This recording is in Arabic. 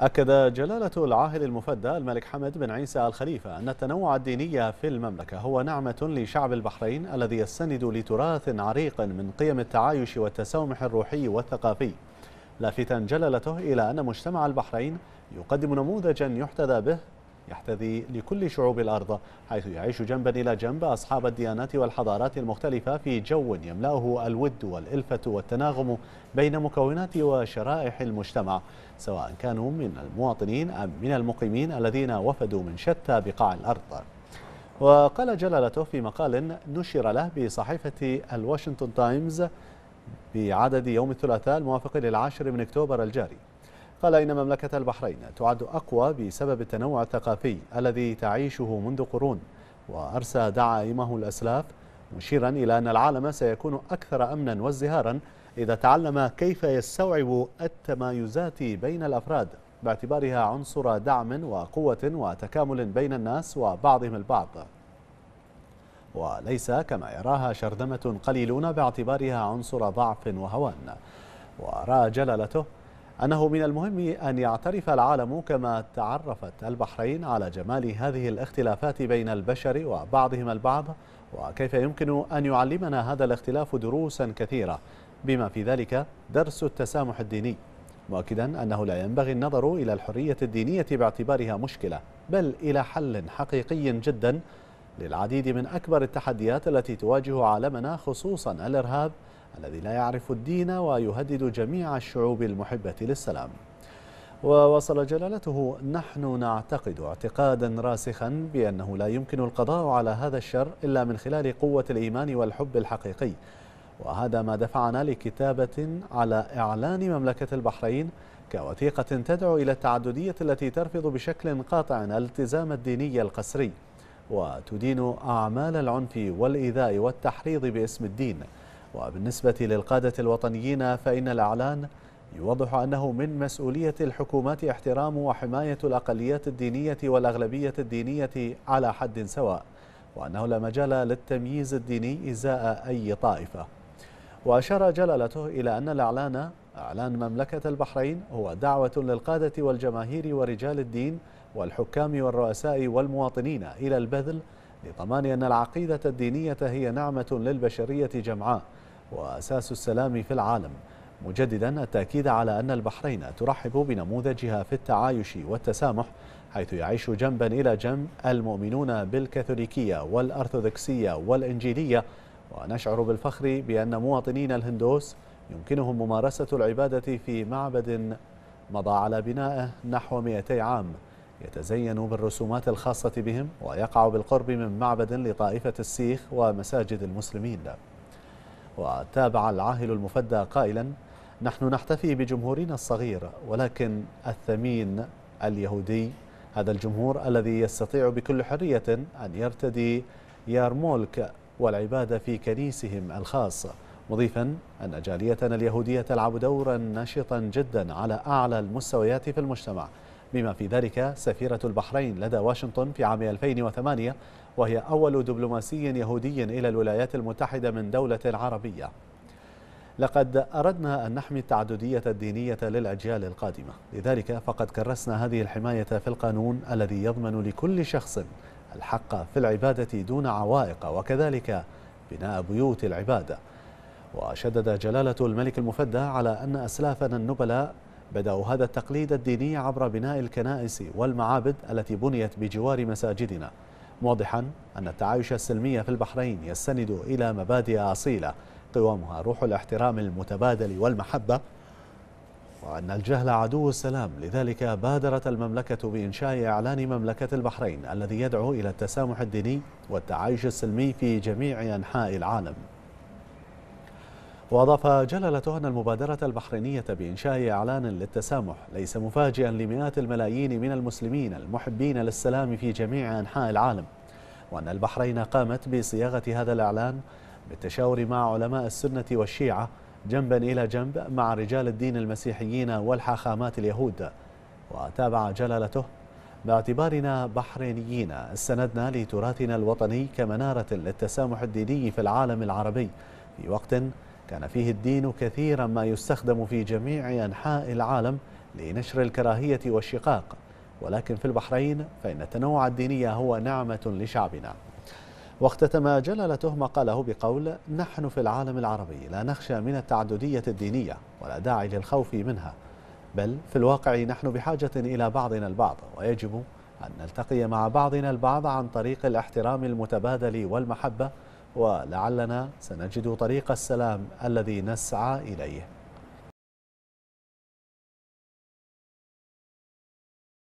أكد جلالة العاهل المفدى الملك حمد بن عيسى الخليفة أن التنوع الديني في المملكة هو نعمة لشعب البحرين الذي يستند لتراث عريق من قيم التعايش والتسامح الروحي والثقافي لافتا جلالته إلى أن مجتمع البحرين يقدم نموذجا يحتذى به يحتذي لكل شعوب الأرض حيث يعيش جنبا إلى جنب أصحاب الديانات والحضارات المختلفة في جو يملأه الود والإلفة والتناغم بين مكونات وشرائح المجتمع سواء كانوا من المواطنين أم من المقيمين الذين وفدوا من شتى بقاع الأرض وقال جلالته في مقال نشر له بصحيفة الواشنطن تايمز بعدد يوم الثلاثاء الموافق للعاشر من اكتوبر الجاري قال إن مملكة البحرين تعد أقوى بسبب التنوع الثقافي الذي تعيشه منذ قرون وأرسى دعائمه الأسلاف مشيرا إلى أن العالم سيكون أكثر أمنا وازدهارا إذا تعلم كيف يستوعب التمايزات بين الأفراد باعتبارها عنصر دعم وقوة وتكامل بين الناس وبعضهم البعض وليس كما يراها شرذمة قليلون باعتبارها عنصر ضعف وهوان ورأى جلالته أنه من المهم أن يعترف العالم كما تعرفت البحرين على جمال هذه الاختلافات بين البشر وبعضهم البعض وكيف يمكن أن يعلمنا هذا الاختلاف دروسا كثيرة بما في ذلك درس التسامح الديني مؤكدا أنه لا ينبغي النظر إلى الحرية الدينية باعتبارها مشكلة بل إلى حل حقيقي جدا للعديد من أكبر التحديات التي تواجه عالمنا خصوصا الإرهاب الذي لا يعرف الدين ويهدد جميع الشعوب المحبة للسلام ووصل جلالته نحن نعتقد اعتقادا راسخا بأنه لا يمكن القضاء على هذا الشر إلا من خلال قوة الإيمان والحب الحقيقي وهذا ما دفعنا لكتابة على إعلان مملكة البحرين كوثيقة تدعو إلى التعددية التي ترفض بشكل قاطع الالتزام الديني القسري وتدين أعمال العنف والإيذاء والتحريض باسم الدين وبالنسبة للقادة الوطنيين فإن الأعلان يوضح أنه من مسؤولية الحكومات احترام وحماية الأقليات الدينية والأغلبية الدينية على حد سواء وأنه لا مجال للتمييز الديني إزاء أي طائفة وأشار جلالته إلى أن الإعلان إعلان مملكة البحرين هو دعوة للقادة والجماهير ورجال الدين والحكام والرؤساء والمواطنين إلى البذل لضمان أن العقيدة الدينية هي نعمة للبشرية جمعاء وأساس السلام في العالم مجددا التأكيد على أن البحرين ترحب بنموذجها في التعايش والتسامح حيث يعيش جنبا إلى جنب المؤمنون بالكاثوليكية والأرثوذكسية والإنجيلية ونشعر بالفخر بأن مواطنين الهندوس يمكنهم ممارسة العبادة في معبد مضى على بنائه نحو 200 عام يتزين بالرسومات الخاصة بهم ويقع بالقرب من معبد لطائفة السيخ ومساجد المسلمين وتابع العاهل المفدى قائلا نحن نحتفي بجمهورنا الصغير ولكن الثمين اليهودي هذا الجمهور الذي يستطيع بكل حرية أن يرتدي يارمولك والعبادة في كنيسهم الخاص مضيفا أن جاليتنا اليهودية تلعب دورا نشطا جدا على أعلى المستويات في المجتمع بما في ذلك سفيرة البحرين لدى واشنطن في عام 2008 وهي أول دبلوماسي يهودي إلى الولايات المتحدة من دولة عربية لقد أردنا أن نحمي التعددية الدينية للأجيال القادمة لذلك فقد كرسنا هذه الحماية في القانون الذي يضمن لكل شخص الحق في العبادة دون عوائق وكذلك بناء بيوت العبادة وشدد جلالة الملك المفدى على أن أسلافنا النبلاء بدأوا هذا التقليد الديني عبر بناء الكنائس والمعابد التي بنيت بجوار مساجدنا موضحا أن التعايش السلمي في البحرين يستند إلى مبادئ أصيلة قوامها روح الاحترام المتبادل والمحبة وأن الجهل عدو السلام لذلك بادرت المملكة بإنشاء إعلان مملكة البحرين الذي يدعو إلى التسامح الديني والتعايش السلمي في جميع أنحاء العالم وأضاف جلالته أن المبادرة البحرينية بإنشاء إعلان للتسامح ليس مفاجئا لمئات الملايين من المسلمين المحبين للسلام في جميع أنحاء العالم وأن البحرين قامت بصياغة هذا الإعلان بالتشاور مع علماء السنة والشيعة جنبا إلى جنب مع رجال الدين المسيحيين والحاخامات اليهود وتابع جلالته باعتبارنا بحرينيين استندنا لتراثنا الوطني كمنارة للتسامح الديني في العالم العربي في وقت كان فيه الدين كثيرا ما يستخدم في جميع أنحاء العالم لنشر الكراهية والشقاق ولكن في البحرين فإن التنوع الديني هو نعمة لشعبنا واختتم جلالته ما قاله بقول نحن في العالم العربي لا نخشى من التعددية الدينية ولا داعي للخوف منها بل في الواقع نحن بحاجة إلى بعضنا البعض ويجب أن نلتقي مع بعضنا البعض عن طريق الاحترام المتبادل والمحبة ولعلنا سنجد طريق السلام الذي نسعى إليه